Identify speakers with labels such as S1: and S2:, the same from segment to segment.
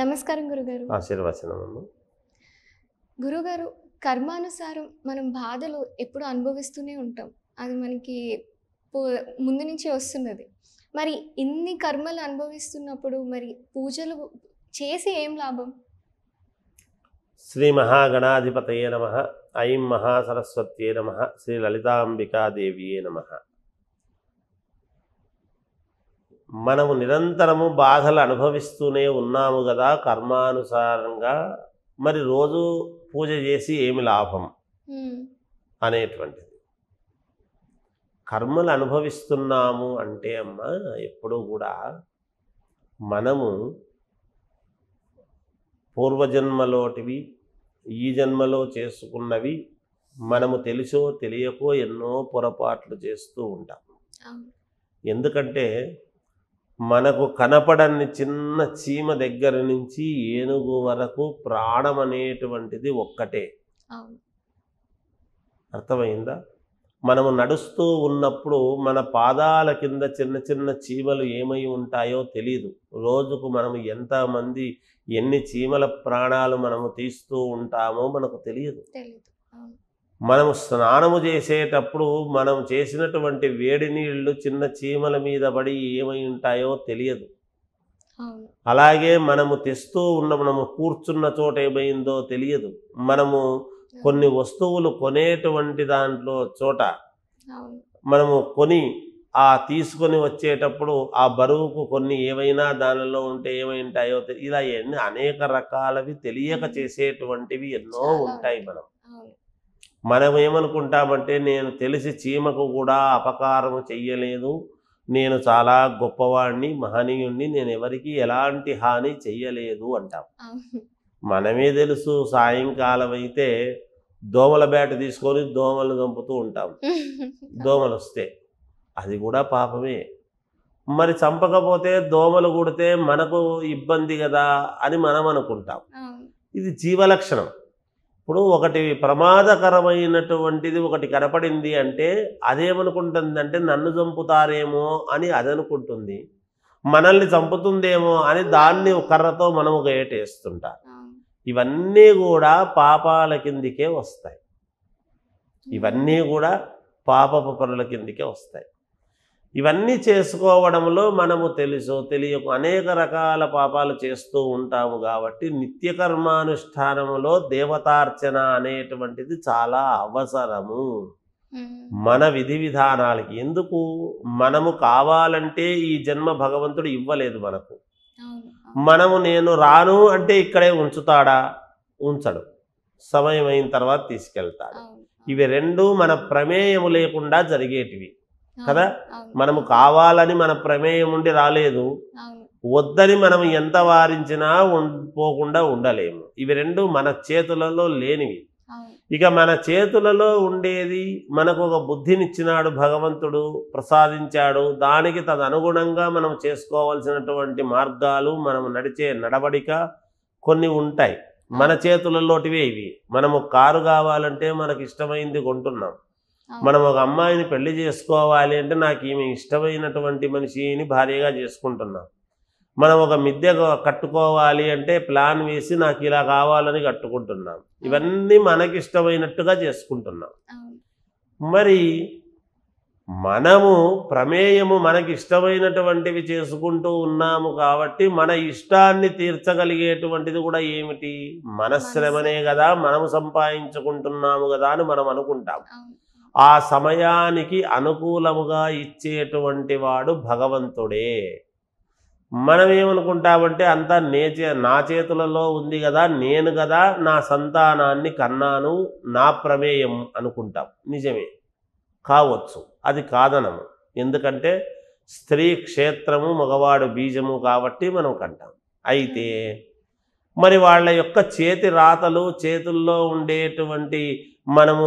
S1: నమస్కారం గురుగారు ఆశీర్వచనమ్మ గురుగారు కర్మానుసారం మనం బాధలు ఎప్పుడు అనుభవిస్తూనే ఉంటాం అది మనకి ముందు నుంచి వస్తున్నది మరి ఇన్ని కర్మలు అనుభవిస్తున్నప్పుడు మరి పూజలు చేసి ఏం లాభం శ్రీ మహాగణాధిపతయే నమ ఐం మహాసరస్వత్యే నమ శ్రీ లలితాంబికాదేవియే నమ మనము నిరంతరము బాధలు అనుభవిస్తూనే ఉన్నాము కదా కర్మానుసారంగా మరి రోజు పూజ చేసి ఏమి లాభం అనేటువంటిది కర్మలు అనుభవిస్తున్నాము అంటే అమ్మ ఎప్పుడూ కూడా మనము పూర్వజన్మలోటివి ఈ జన్మలో చేసుకున్నవి మనము తెలుసో తెలియకో ఎన్నో పొరపాట్లు చేస్తూ ఉంటాం ఎందుకంటే మనకు కనపడని చిన్న చీమ దగ్గర నుంచి ఏనుగు వరకు ప్రాణం అనేటువంటిది ఒక్కటే అర్థమైందా మనము నడుస్తూ ఉన్నప్పుడు మన పాదాల కింద చిన్న చిన్న చీమలు ఏమై ఉంటాయో తెలియదు రోజుకు మనం ఎంతమంది ఎన్ని చీమల ప్రాణాలు మనము తీస్తూ ఉంటామో మనకు తెలియదు మనము స్నానము చేసేటప్పుడు మనం చేసినటువంటి వేడి నీళ్లు చిన్న చీమల మీద పడి ఏమై ఉంటాయో తెలియదు అలాగే మనము తెస్తూ ఉన్న మనము కూర్చున్న చోట ఏమైందో తెలియదు మనము కొన్ని వస్తువులు కొనేటువంటి దాంట్లో చోట మనము కొని ఆ తీసుకొని వచ్చేటప్పుడు ఆ బరువుకు కొన్ని ఏవైనా దానిలో ఉంటే ఏమై ఉంటాయో ఇలా అనేక రకాలవి తెలియక చేసేటువంటివి ఎన్నో ఉంటాయి మనం మనం ఏమనుకుంటామంటే నేను తెలిసి చీమకు కూడా అపకారం చెయ్యలేదు నేను చాలా గొప్పవాణ్ణి మహనీయుణ్ణి నేను ఎవరికి ఎలాంటి హాని చెయ్యలేదు అంటాం మనమే తెలుసు సాయంకాలం అయితే దోమల బ్యాట తీసుకొని దోమలు చంపుతూ ఉంటాం దోమలు వస్తే అది కూడా పాపమే మరి చంపకపోతే దోమలు కుడితే మనకు ఇబ్బంది కదా అని మనం అనుకుంటాం ఇది జీవలక్షణం ఇప్పుడు ఒకటి ప్రమాదకరమైనటువంటిది ఒకటి కనపడింది అంటే అదేమనుకుంటుందంటే నన్ను చంపుతారేమో అని అది అనుకుంటుంది మనల్ని చంపుతుందేమో అని దాన్ని కర్రతో మనం ఒక ఏటేస్తుంటాం ఇవన్నీ కూడా పాపాల కిందికే వస్తాయి ఇవన్నీ కూడా పాపపు పనుల కిందికే వస్తాయి ఇవన్నీ చేసుకోవడంలో మనము తెలుసు తెలియక అనేక రకాల పాపాలు చేస్తూ ఉంటాము కాబట్టి నిత్యకర్మానుష్ఠానములో దేవతార్చన అనేటువంటిది చాలా అవసరము మన విధి విధానాలకి ఎందుకు మనము కావాలంటే ఈ జన్మ భగవంతుడు ఇవ్వలేదు మనకు మనము నేను రాను అంటే ఇక్కడే ఉంచుతాడా ఉంచడు సమయం అయిన తర్వాత తీసుకెళ్తాడు ఇవి రెండు మన ప్రమేయము లేకుండా జరిగేటివి కదా మనము కావాలని మన ప్రమేయం ఉండి రాలేదు వద్దని మనం ఎంత వారించినా పోకుండా ఉండలేము ఇవి రెండు మన చేతులలో లేనివి ఇక మన చేతులలో ఉండేది మనకు ఒక బుద్ధినిచ్చినాడు భగవంతుడు ప్రసాదించాడు దానికి తదనుగుణంగా మనం చేసుకోవాల్సినటువంటి మార్గాలు మనం నడిచే నడవడిక కొన్ని ఉంటాయి మన చేతులలోటివే ఇవి మనము కారు కావాలంటే మనకి ఇష్టమైంది కొంటున్నాం మనం ఒక అమ్మాయిని పెళ్లి చేసుకోవాలి అంటే నాకు ఈమె ఇష్టమైనటువంటి మనిషిని భార్యగా చేసుకుంటున్నాం మనం ఒక మిద్దె కట్టుకోవాలి అంటే ప్లాన్ వేసి నాకు ఇలా కావాలని కట్టుకుంటున్నాం ఇవన్నీ మనకి ఇష్టమైనట్టుగా చేసుకుంటున్నాం మరి మనము ప్రమేయము మనకి ఇష్టమైనటువంటివి చేసుకుంటూ ఉన్నాము కాబట్టి మన ఇష్టాన్ని తీర్చగలిగేటువంటిది కూడా ఏమిటి మన శ్రమనే కదా మనము సంపాదించుకుంటున్నాము కదా అని మనం అనుకుంటాం ఆ సమయానికి అనుకూలముగా ఇచ్చేటువంటి వాడు భగవంతుడే మనం ఏమనుకుంటామంటే అంతా నేచే నా చేతులలో ఉంది కదా నేను కదా నా సంతానాన్ని కన్నాను నా ప్రమేయం అనుకుంటాం నిజమే కావచ్చు అది కాదనము ఎందుకంటే స్త్రీ క్షేత్రము మగవాడు బీజము కాబట్టి మనం కంటాం అయితే మరి వాళ్ళ యొక్క చేతి రాతలు చేతుల్లో ఉండేటువంటి మనము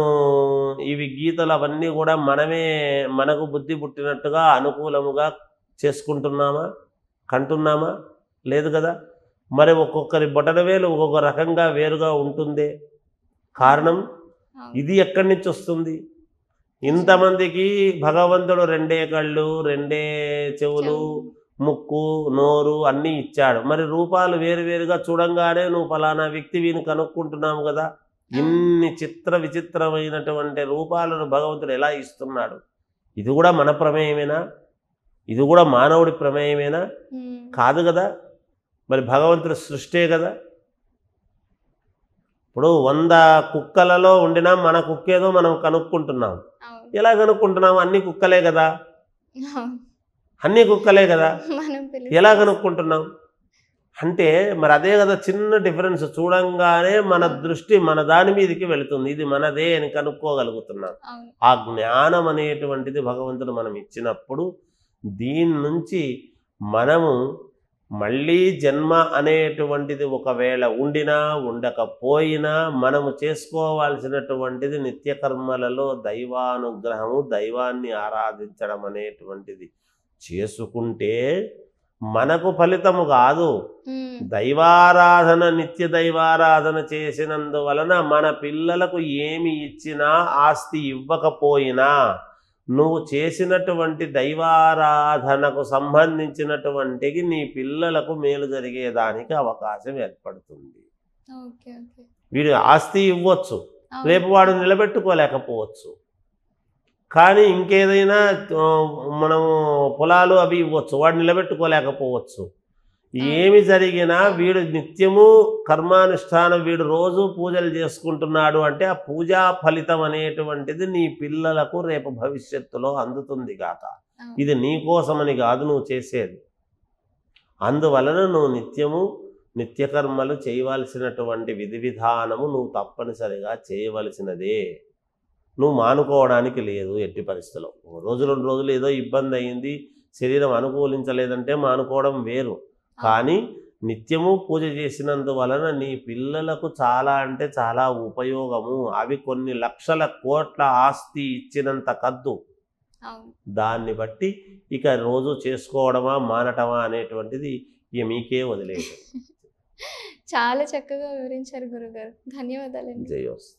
S1: ఇవి గీతలు అవన్నీ కూడా మనమే మనకు బుద్ధి పుట్టినట్టుగా అనుకూలముగా చేసుకుంటున్నామా కంటున్నామా లేదు కదా మరి ఒక్కొక్కరి బొటనవేలు ఒక్కొక్క రకంగా వేరుగా ఉంటుంది కారణం ఇది ఎక్కడి నుంచి వస్తుంది ఇంతమందికి భగవంతుడు రెండే కళ్ళు రెండే చెవులు ముక్కు నోరు అన్నీ ఇచ్చాడు మరి రూపాలు వేరువేరుగా చూడంగానే నువ్వు ఫలానా వ్యక్తి వీని కనుక్కుంటున్నాము కదా ఇన్ని చిత్ర విచిత్రమైనటువంటి రూపాలను భగవంతుడు ఎలా ఇస్తున్నాడు ఇది కూడా మన ప్రమేయమేనా ఇది కూడా మానవుడి ప్రమేయమేనా కాదు కదా మరి భగవంతుడు సృష్టే కదా ఇప్పుడు వంద కుక్కలలో ఉండినా మన కుక్కేదో మనం కనుక్కుంటున్నాం ఎలా కనుక్కుంటున్నాం అన్ని కుక్కలే కదా అన్ని కుక్కలే కదా ఎలా కనుక్కుంటున్నాం అంటే మరి అదే కదా చిన్న డిఫరెన్స్ చూడంగానే మన దృష్టి మన దాని మీదకి వెళుతుంది ఇది మనదే అని కనుక్కోగలుగుతున్నాం ఆ జ్ఞానం అనేటువంటిది భగవంతుడు మనం ఇచ్చినప్పుడు దీని నుంచి మనము మళ్ళీ జన్మ అనేటువంటిది ఒకవేళ ఉండినా ఉండకపోయినా మనము చేసుకోవాల్సినటువంటిది నిత్యకర్మలలో దైవానుగ్రహము దైవాన్ని ఆరాధించడం అనేటువంటిది చేసుకుంటే మనకు ఫలితము కాదు దైవారాధన నిత్య దైవారాధన చేసినందువలన మన పిల్లలకు ఏమి ఇచ్చినా ఆస్తి ఇవ్వకపోయినా నువ్వు చేసినటువంటి దైవారాధనకు సంబంధించినటువంటికి నీ పిల్లలకు మేలు జరిగేదానికి అవకాశం ఏర్పడుతుంది వీడు ఆస్తి ఇవ్వచ్చు రేపు వాడు నిలబెట్టుకోలేకపోవచ్చు కానీ ఇంకేదైనా మనము పొలాలు అవి ఇవ్వచ్చు వాడు నిలబెట్టుకోలేకపోవచ్చు ఏమి జరిగినా వీడు నిత్యము కర్మానుష్ఠానం వీడు రోజు పూజలు చేసుకుంటున్నాడు అంటే ఆ పూజా ఫలితం అనేటువంటిది నీ పిల్లలకు రేపు భవిష్యత్తులో అందుతుంది గాక ఇది నీ కోసమని కాదు నువ్వు చేసేది అందువలన నువ్వు నిత్యము నిత్యకర్మలు చేయవలసినటువంటి విధి విధానము నువ్వు తప్పనిసరిగా చేయవలసినదే నువ్వు మానుకోవడానికి లేదు ఎట్టి పరిస్థితిలో ఒక రోజు రెండు రోజులు ఏదో ఇబ్బంది అయ్యింది శరీరం అనుకూలించలేదంటే మానుకోవడం వేరు కానీ నిత్యము పూజ చేసినందువలన నీ పిల్లలకు చాలా అంటే చాలా ఉపయోగము అవి కొన్ని లక్షల కోట్ల ఆస్తి ఇచ్చినంత కద్దు దాన్ని బట్టి ఇక రోజు చేసుకోవడమా మానటమా అనేటువంటిది ఇక మీకే వదిలేదు చాలా చక్కగా వివరించారు గురుగారు ధన్యవాదాలు జయోస్త